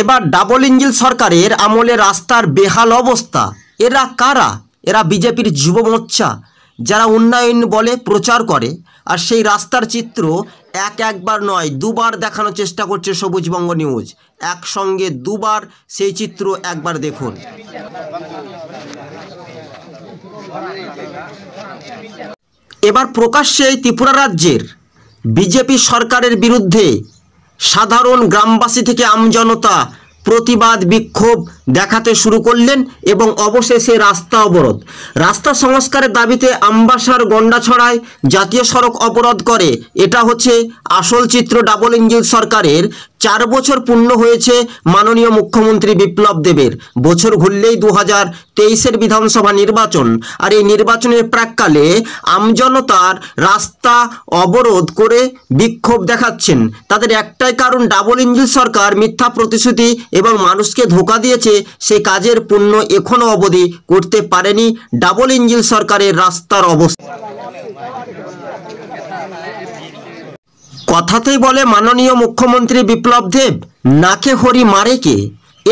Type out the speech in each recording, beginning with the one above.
এবার ডাবল ইঞ্জিল সরকারের আমলে রাস্তার বেহাল অবস্থা এরা কারা এরা বিজেপির যুব মোর্চা যারা উন্নয়ন বলে প্রচার করে আর সেই রাস্তার চিত্র এক একবার নয় দুবার দেখানোর চেষ্টা করছে সবুজবঙ্গ নিউজ একসঙ্গে দুবার সেই চিত্র একবার দেখুন এবার প্রকাশ্যে ত্রিপুরা রাজ্যের বিজেপি সরকারের বিরুদ্ধে সাধারণ গ্রামবাসী থেকে আমজনতা প্রতিবাদ বিক্ষোভ দেখাতে শুরু করলেন এবং অবশেষে রাস্তা অবরোধ রাস্তা সংস্কারের দাবিতে আম্বাসার ছড়ায় জাতীয় সড়ক অবরোধ করে এটা হচ্ছে আসল চিত্র ডাবল ইঞ্জিন সরকারের চার বছর পূর্ণ হয়েছে মাননীয় মুখ্যমন্ত্রী বিপ্লব দেবের বছর ঘুরলেই দু হাজার তেইশের বিধানসভা নির্বাচন আর এই নির্বাচনের প্রাককালে আমজনতার রাস্তা অবরোধ করে বিক্ষোভ দেখাচ্ছেন তাদের একটাই কারণ ডাবল ইঞ্জিন সরকার মিথ্যা প্রতিশ্রুতি এবং মানুষকে ধোকা দিয়েছে হয়েছে সে কাজের পূর্ণ এখনও অবধি করতে পারেনি ডাবল ইঞ্জিন সরকারের রাস্তার অবস্থা কথাতেই বলে মাননীয় মুখ্যমন্ত্রী বিপ্লব দেব নাকে হরি মারে কে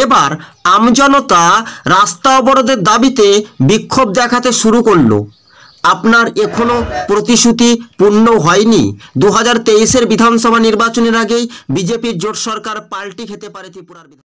এবার আমজনতা রাস্তা অবরোধের দাবিতে বিক্ষোভ দেখাতে শুরু করলো আপনার এখনও প্রতিশ্রুতি পূর্ণ হয়নি দু হাজার বিধানসভা নির্বাচনের আগেই বিজেপির জোট সরকার পাল্টি খেতে পারে ত্রিপুরার